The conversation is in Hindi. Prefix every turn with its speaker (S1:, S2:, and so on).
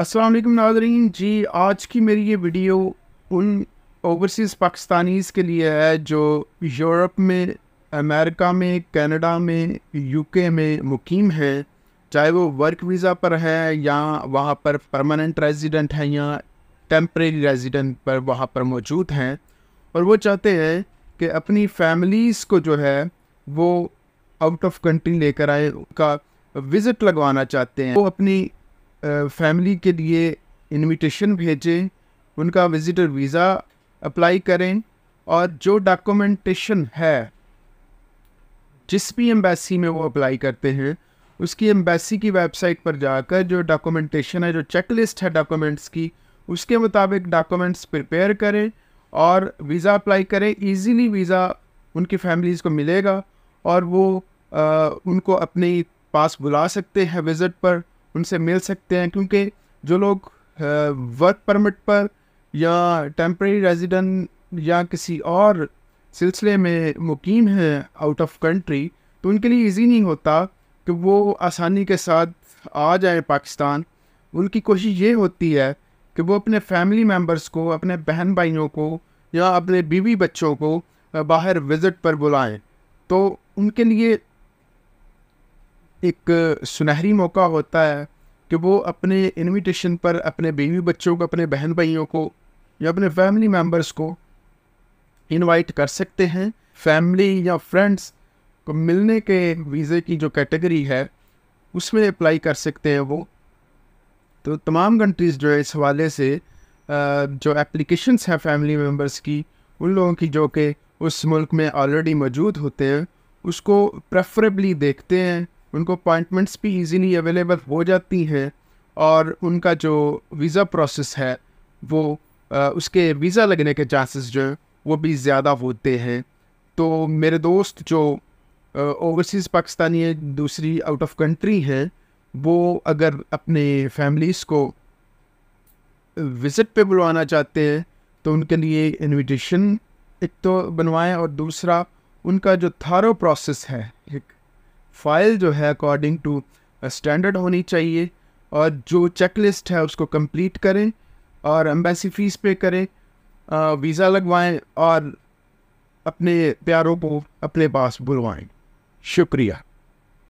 S1: अस्सलाम वालेकुम नाजरीन जी आज की मेरी ये वीडियो उन ओवरसीज़ पाकिस्तानीज़ के लिए है जो यूरोप में अमेरिका में कनाडा में यूके में मुकीम है चाहे वो वर्क वीज़ा पर है या वहाँ पर परमानेंट रेजिडेंट हैं या टेम्प्रेरी रेजिडेंट पर वहाँ पर मौजूद हैं और वो चाहते हैं कि अपनी फैमिलीज़ को जो है वो आउट ऑफ कंट्री लेकर आए उनका विज़िट लगवाना चाहते हैं वो अपनी फैमिली के लिए इनविटेशन भेजें उनका विज़िटर वीज़ा अप्लाई करें और जो डॉक्यूमेंटेशन है जिस भी एम्बेसी में वो अप्लाई करते हैं उसकी एम्बेसी की वेबसाइट पर जाकर जो डॉक्यूमेंटेशन है जो चेकलिस्ट है डॉक्यूमेंट्स की उसके मुताबिक डॉक्यूमेंट्स प्रिपेयर करें और वीज़ा अप्लाई करें इजीली वीज़ा उनकी फैमिलीज़ को मिलेगा और वो आ, उनको अपने पास बुला सकते हैं विज़िट पर उनसे मिल सकते हैं क्योंकि जो लोग वर्क परमिट पर या टेम्प्रेरी रेजिडेंट या किसी और सिलसिले में मुकीम है आउट ऑफ कंट्री तो उनके लिए इजी नहीं होता कि वो आसानी के साथ आ जाए पाकिस्तान उनकी कोशिश ये होती है कि वो अपने फैमिली मेम्बर्स को अपने बहन भाइयों को या अपने बीवी बच्चों को बाहर विज़िट पर बुलाएं तो उनके लिए एक सुनहरी मौका होता है कि वो अपने इनविटेशन पर अपने बीवी बच्चों को अपने बहन भाइयों को या अपने फैमिली मेम्बर्स को इनवाइट कर सकते हैं फैमिली या फ्रेंड्स को मिलने के वीज़े की जो कैटेगरी है उसमें अप्लाई कर सकते हैं वो तो तमाम कंट्रीज़ जो है इस हवाले से जो एप्लीकेशंस हैं फैमिली मेम्बर्स की उन लोगों की जो कि उस मुल्क में ऑलरेडी मौजूद होते हैं उसको प्रेफरेबली देखते हैं उनको अपॉइंटमेंट्स भी इजीली अवेलेबल हो जाती हैं और उनका जो वीज़ा प्रोसेस है वो आ, उसके वीज़ा लगने के चांसेस जो है वो भी ज़्यादा होते हैं तो मेरे दोस्त जो ओवरसीज़ पाकिस्तानी है दूसरी आउट ऑफ कंट्री है वो अगर अपने फैमिलीज़ को विज़िट पे बुलवाना चाहते हैं तो उनके लिए इनविटेशन एक तो बनवाएं और दूसरा उनका जो थारो प्रोसेस है एक फाइल जो है अकॉर्डिंग टू स्टैंडर्ड होनी चाहिए और जो चेकलिस्ट है उसको कंप्लीट करें और एम्बेसी फ़ीस पे करें वीज़ा uh, लगवाएं और अपने प्यारों को अपने पास बुलवाएं शुक्रिया